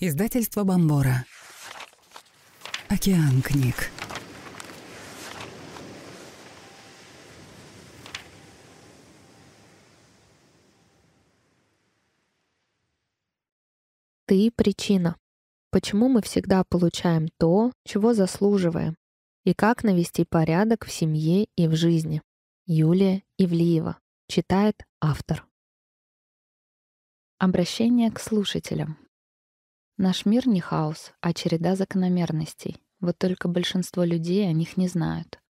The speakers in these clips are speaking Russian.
Издательство Бомбора. Океан книг. Ты — причина. Почему мы всегда получаем то, чего заслуживаем? И как навести порядок в семье и в жизни? Юлия Ивлиева. Читает автор. Обращение к слушателям. Наш мир не хаос, а череда закономерностей. Вот только большинство людей о них не знают.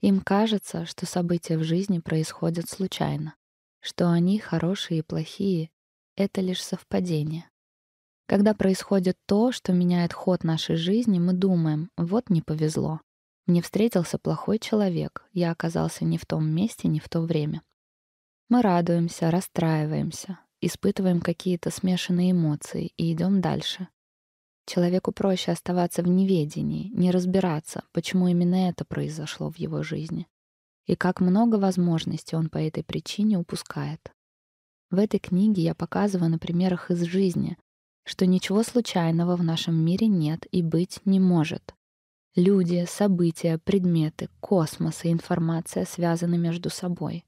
Им кажется, что события в жизни происходят случайно, что они, хорошие и плохие, — это лишь совпадение. Когда происходит то, что меняет ход нашей жизни, мы думаем, вот не повезло. Мне встретился плохой человек, я оказался не в том месте, не в то время. Мы радуемся, расстраиваемся, испытываем какие-то смешанные эмоции и идем дальше. Человеку проще оставаться в неведении, не разбираться, почему именно это произошло в его жизни. И как много возможностей он по этой причине упускает. В этой книге я показываю на примерах из жизни, что ничего случайного в нашем мире нет и быть не может. Люди, события, предметы, космос и информация связаны между собой.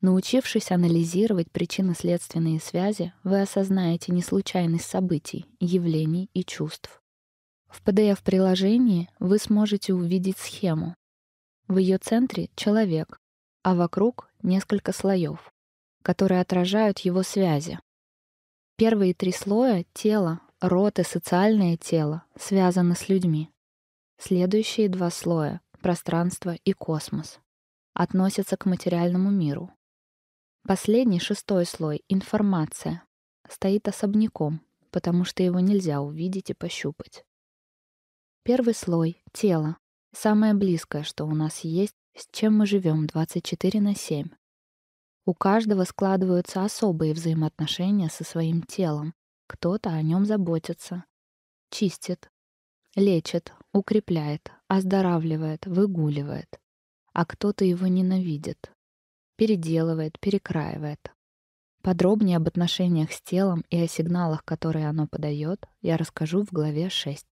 Научившись анализировать причинно-следственные связи, вы осознаете неслучайность событий, явлений и чувств. В PDF-приложении вы сможете увидеть схему. В ее центре — человек, а вокруг — несколько слоев, которые отражают его связи. Первые три слоя — тело, рот и социальное тело — связаны с людьми. Следующие два слоя — пространство и космос — относятся к материальному миру, Последний, шестой слой — информация. Стоит особняком, потому что его нельзя увидеть и пощупать. Первый слой — тело. Самое близкое, что у нас есть, с чем мы живем 24 на 7. У каждого складываются особые взаимоотношения со своим телом. Кто-то о нем заботится, чистит, лечит, укрепляет, оздоравливает, выгуливает. А кто-то его ненавидит, переделывает, перекраивает. Подробнее об отношениях с телом и о сигналах, которые оно подает, я расскажу в главе 6.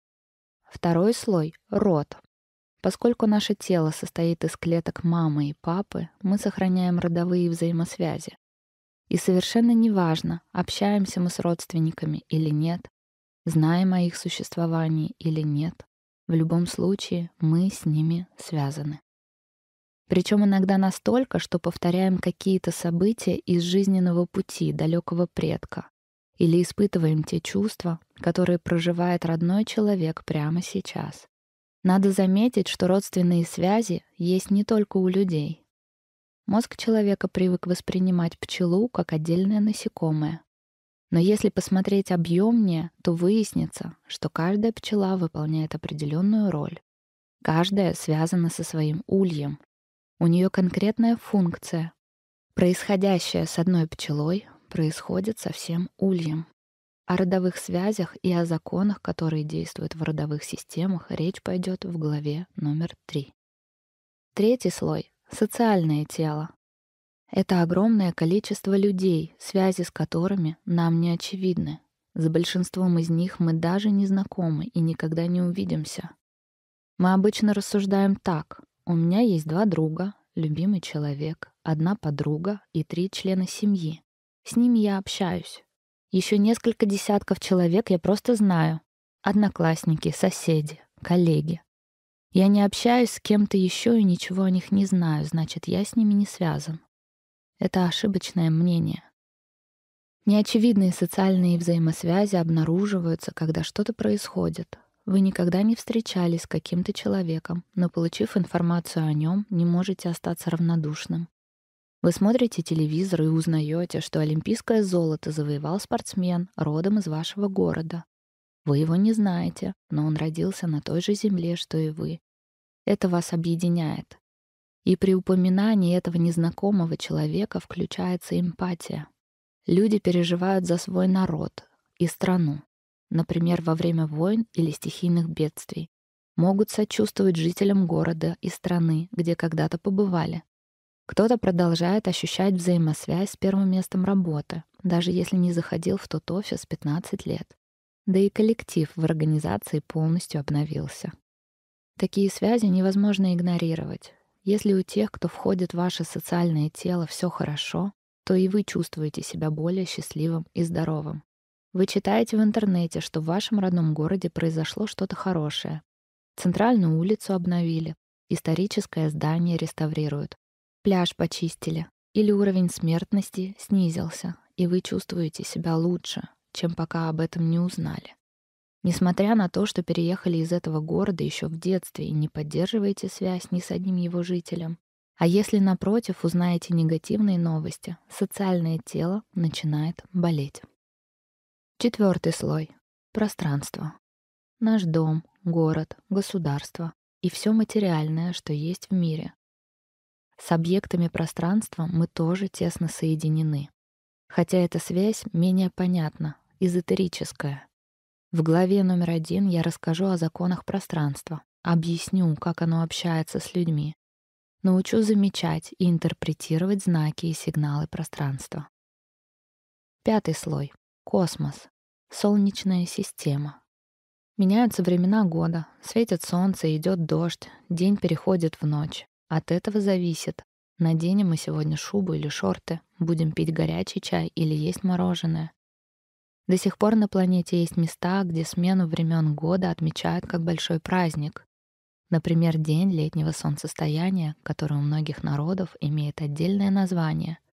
Второй слой — род. Поскольку наше тело состоит из клеток мамы и папы, мы сохраняем родовые взаимосвязи. И совершенно неважно, общаемся мы с родственниками или нет, знаем о их существовании или нет, в любом случае мы с ними связаны. Причем иногда настолько, что повторяем какие-то события из жизненного пути далекого предка или испытываем те чувства, которые проживает родной человек прямо сейчас. Надо заметить, что родственные связи есть не только у людей. Мозг человека привык воспринимать пчелу как отдельное насекомое. Но если посмотреть объемнее, то выяснится, что каждая пчела выполняет определенную роль. Каждая связана со своим ульем, у нее конкретная функция. Происходящее с одной пчелой происходит со всем ульем. О родовых связях и о законах, которые действуют в родовых системах, речь пойдет в главе номер три. Третий слой — социальное тело. Это огромное количество людей, связи с которыми нам не очевидны. С большинством из них мы даже не знакомы и никогда не увидимся. Мы обычно рассуждаем так — у меня есть два друга, любимый человек, одна подруга и три члена семьи. С ними я общаюсь. Еще несколько десятков человек я просто знаю. Одноклассники, соседи, коллеги. Я не общаюсь с кем-то еще и ничего о них не знаю, значит, я с ними не связан. Это ошибочное мнение. Неочевидные социальные взаимосвязи обнаруживаются, когда что-то происходит, вы никогда не встречались с каким-то человеком, но, получив информацию о нем, не можете остаться равнодушным. Вы смотрите телевизор и узнаете, что олимпийское золото завоевал спортсмен родом из вашего города. Вы его не знаете, но он родился на той же земле, что и вы. Это вас объединяет. И при упоминании этого незнакомого человека включается эмпатия. Люди переживают за свой народ и страну, например, во время войн или стихийных бедствий, могут сочувствовать жителям города и страны, где когда-то побывали. Кто-то продолжает ощущать взаимосвязь с первым местом работы, даже если не заходил в тот офис 15 лет. Да и коллектив в организации полностью обновился. Такие связи невозможно игнорировать. Если у тех, кто входит в ваше социальное тело, все хорошо, то и вы чувствуете себя более счастливым и здоровым. Вы читаете в интернете, что в вашем родном городе произошло что-то хорошее. Центральную улицу обновили, историческое здание реставрируют, пляж почистили, или уровень смертности снизился, и вы чувствуете себя лучше, чем пока об этом не узнали. Несмотря на то, что переехали из этого города еще в детстве и не поддерживаете связь ни с одним его жителем, а если, напротив, узнаете негативные новости, социальное тело начинает болеть. Четвертый слой. Пространство. Наш дом, город, государство и все материальное, что есть в мире. С объектами пространства мы тоже тесно соединены. Хотя эта связь менее понятна, эзотерическая. В главе номер один я расскажу о законах пространства, объясню, как оно общается с людьми, научу замечать и интерпретировать знаки и сигналы пространства. Пятый слой — космос. Солнечная система. Меняются времена года, светит солнце, идет дождь, день переходит в ночь. От этого зависит, наденем мы сегодня шубу или шорты, будем пить горячий чай или есть мороженое. До сих пор на планете есть места, где смену времен года отмечают как большой праздник. Например, день летнего солнцестояния, который у многих народов имеет отдельное название —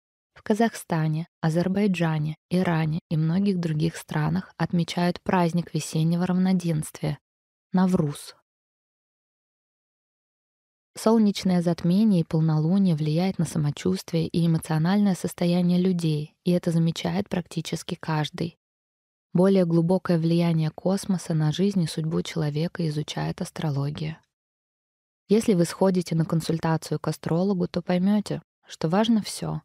в Казахстане, Азербайджане, Иране и многих других странах отмечают праздник весеннего равноденствия — Навруз. Солнечное затмение и полнолуние влияет на самочувствие и эмоциональное состояние людей, и это замечает практически каждый. Более глубокое влияние космоса на жизнь и судьбу человека изучает астрология. Если вы сходите на консультацию к астрологу, то поймете, что важно все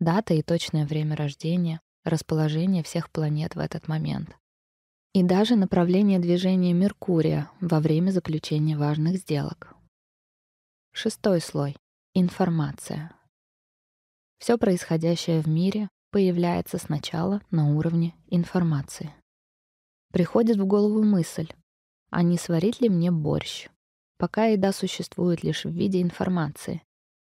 дата и точное время рождения, расположение всех планет в этот момент. И даже направление движения Меркурия во время заключения важных сделок. Шестой слой. Информация. Все происходящее в мире появляется сначала на уровне информации. Приходит в голову мысль, а не сварить ли мне борщ? Пока еда существует лишь в виде информации.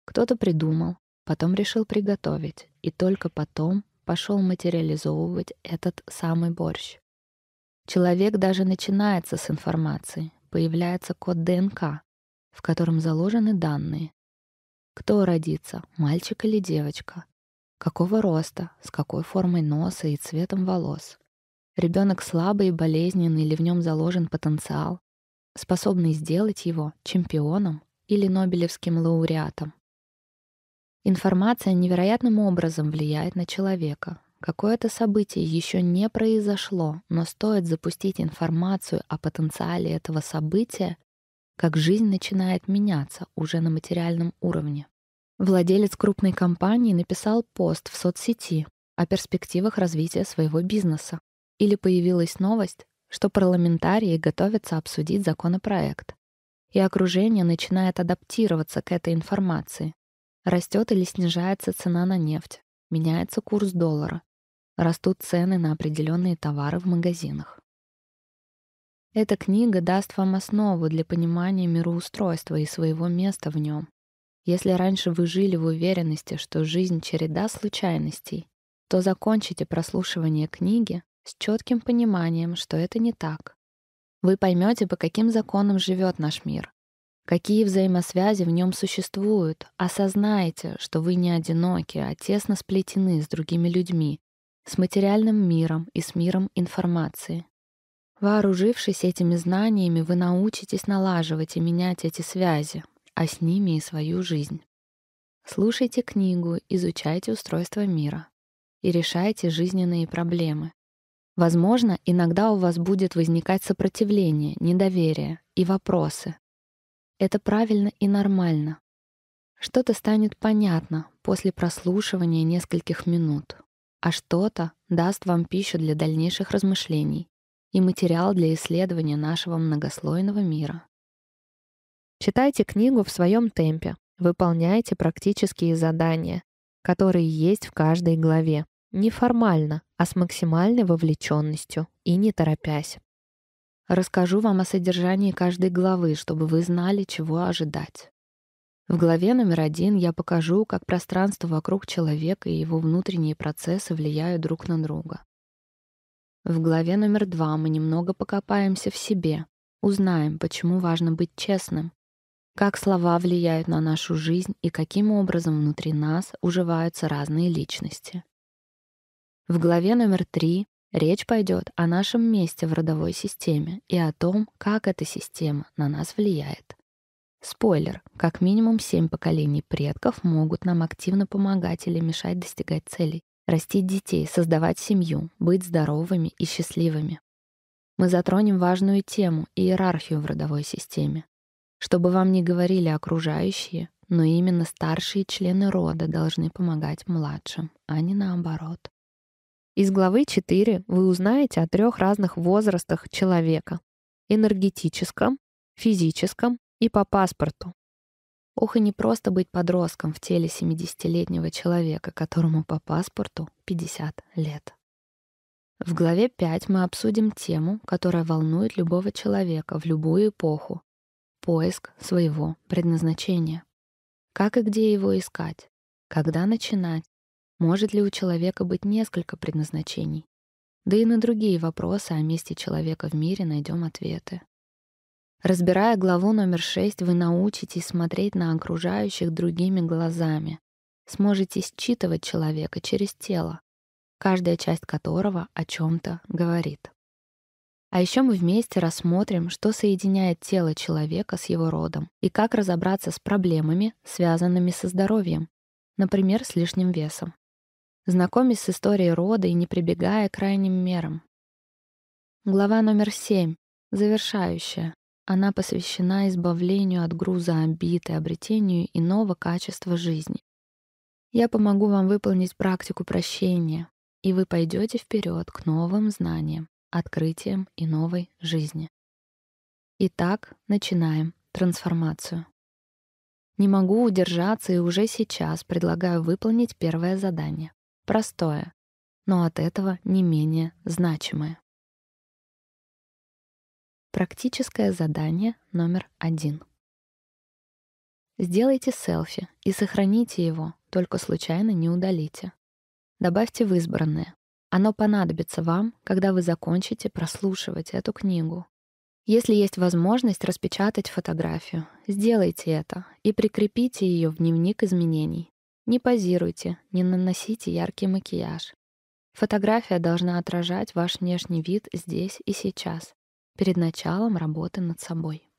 Кто-то придумал, Потом решил приготовить, и только потом пошел материализовывать этот самый борщ. Человек даже начинается с информации, появляется код ДНК, в котором заложены данные. Кто родится, мальчик или девочка? Какого роста, с какой формой носа и цветом волос? Ребенок слабый и болезненный или в нем заложен потенциал, способный сделать его чемпионом или нобелевским лауреатом? Информация невероятным образом влияет на человека. Какое-то событие еще не произошло, но стоит запустить информацию о потенциале этого события, как жизнь начинает меняться уже на материальном уровне. Владелец крупной компании написал пост в соцсети о перспективах развития своего бизнеса. Или появилась новость, что парламентарии готовятся обсудить законопроект. И окружение начинает адаптироваться к этой информации. Растет или снижается цена на нефть, меняется курс доллара, растут цены на определенные товары в магазинах. Эта книга даст вам основу для понимания мироустройства и своего места в нем. Если раньше вы жили в уверенности, что жизнь — череда случайностей, то закончите прослушивание книги с четким пониманием, что это не так. Вы поймете, по каким законам живет наш мир, какие взаимосвязи в нем существуют. Осознайте, что вы не одиноки, а тесно сплетены с другими людьми, с материальным миром и с миром информации. Вооружившись этими знаниями, вы научитесь налаживать и менять эти связи, а с ними и свою жизнь. Слушайте книгу, изучайте устройство мира и решайте жизненные проблемы. Возможно, иногда у вас будет возникать сопротивление, недоверие и вопросы, это правильно и нормально. Что-то станет понятно после прослушивания нескольких минут, а что-то даст вам пищу для дальнейших размышлений и материал для исследования нашего многослойного мира. Читайте книгу в своем темпе, выполняйте практические задания, которые есть в каждой главе, не формально, а с максимальной вовлеченностью и не торопясь. Расскажу вам о содержании каждой главы, чтобы вы знали, чего ожидать. В главе номер один я покажу, как пространство вокруг человека и его внутренние процессы влияют друг на друга. В главе номер два мы немного покопаемся в себе, узнаем, почему важно быть честным, как слова влияют на нашу жизнь и каким образом внутри нас уживаются разные личности. В главе номер три Речь пойдет о нашем месте в родовой системе и о том, как эта система на нас влияет. Спойлер, как минимум семь поколений предков могут нам активно помогать или мешать достигать целей, растить детей, создавать семью, быть здоровыми и счастливыми. Мы затронем важную тему — иерархию в родовой системе. Чтобы вам не говорили окружающие, но именно старшие члены рода должны помогать младшим, а не наоборот. Из главы 4 вы узнаете о трех разных возрастах человека — энергетическом, физическом и по паспорту. Ох, и не просто быть подростком в теле 70-летнего человека, которому по паспорту 50 лет. В главе 5 мы обсудим тему, которая волнует любого человека в любую эпоху — поиск своего предназначения. Как и где его искать, когда начинать, может ли у человека быть несколько предназначений? Да и на другие вопросы о месте человека в мире найдем ответы. Разбирая главу номер 6, вы научитесь смотреть на окружающих другими глазами. Сможете считывать человека через тело, каждая часть которого о чем-то говорит. А еще мы вместе рассмотрим, что соединяет тело человека с его родом и как разобраться с проблемами, связанными со здоровьем, например, с лишним весом знакомясь с историей рода и не прибегая к крайним мерам. Глава номер семь, завершающая. Она посвящена избавлению от груза обид и обретению иного качества жизни. Я помогу вам выполнить практику прощения, и вы пойдете вперед к новым знаниям, открытиям и новой жизни. Итак, начинаем трансформацию. Не могу удержаться и уже сейчас предлагаю выполнить первое задание простое, но от этого не менее значимое. Практическое задание номер один. Сделайте селфи и сохраните его, только случайно не удалите. Добавьте в избранное. Оно понадобится вам, когда вы закончите прослушивать эту книгу. Если есть возможность распечатать фотографию, сделайте это и прикрепите ее в дневник изменений. Не позируйте, не наносите яркий макияж. Фотография должна отражать ваш внешний вид здесь и сейчас, перед началом работы над собой.